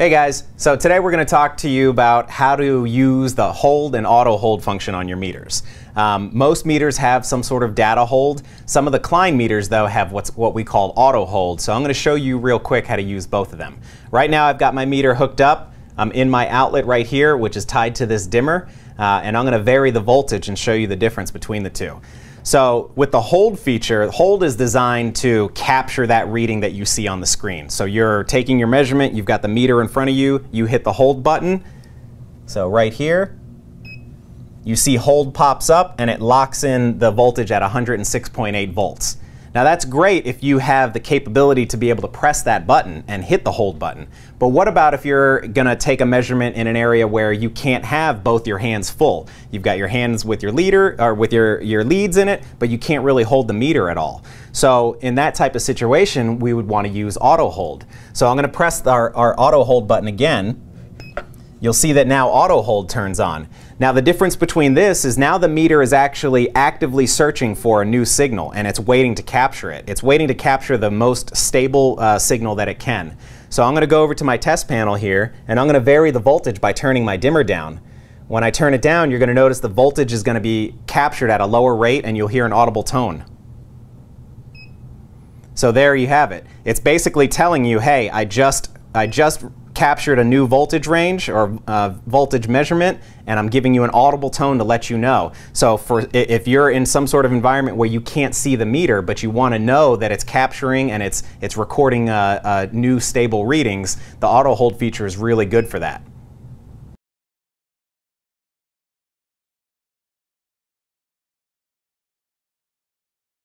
Hey guys, so today we're going to talk to you about how to use the hold and auto hold function on your meters. Um, most meters have some sort of data hold. Some of the Klein meters though have what's what we call auto hold. So I'm going to show you real quick how to use both of them. Right now I've got my meter hooked up. I'm in my outlet right here which is tied to this dimmer uh, and I'm going to vary the voltage and show you the difference between the two. So with the hold feature, hold is designed to capture that reading that you see on the screen. So you're taking your measurement, you've got the meter in front of you, you hit the hold button. So right here, you see hold pops up and it locks in the voltage at 106.8 volts. Now that's great if you have the capability to be able to press that button and hit the hold button. But what about if you're gonna take a measurement in an area where you can't have both your hands full? You've got your hands with your leader or with your, your leads in it, but you can't really hold the meter at all. So in that type of situation, we would wanna use auto hold. So I'm gonna press our, our auto hold button again you'll see that now auto hold turns on. Now the difference between this is now the meter is actually actively searching for a new signal and it's waiting to capture it. It's waiting to capture the most stable uh, signal that it can. So I'm going to go over to my test panel here and I'm going to vary the voltage by turning my dimmer down. When I turn it down, you're going to notice the voltage is going to be captured at a lower rate and you'll hear an audible tone. So there you have it. It's basically telling you, hey, I just, I just captured a new voltage range or uh, voltage measurement, and I'm giving you an audible tone to let you know. So for if you're in some sort of environment where you can't see the meter, but you want to know that it's capturing and it's it's recording uh, uh, new stable readings, the auto hold feature is really good for that.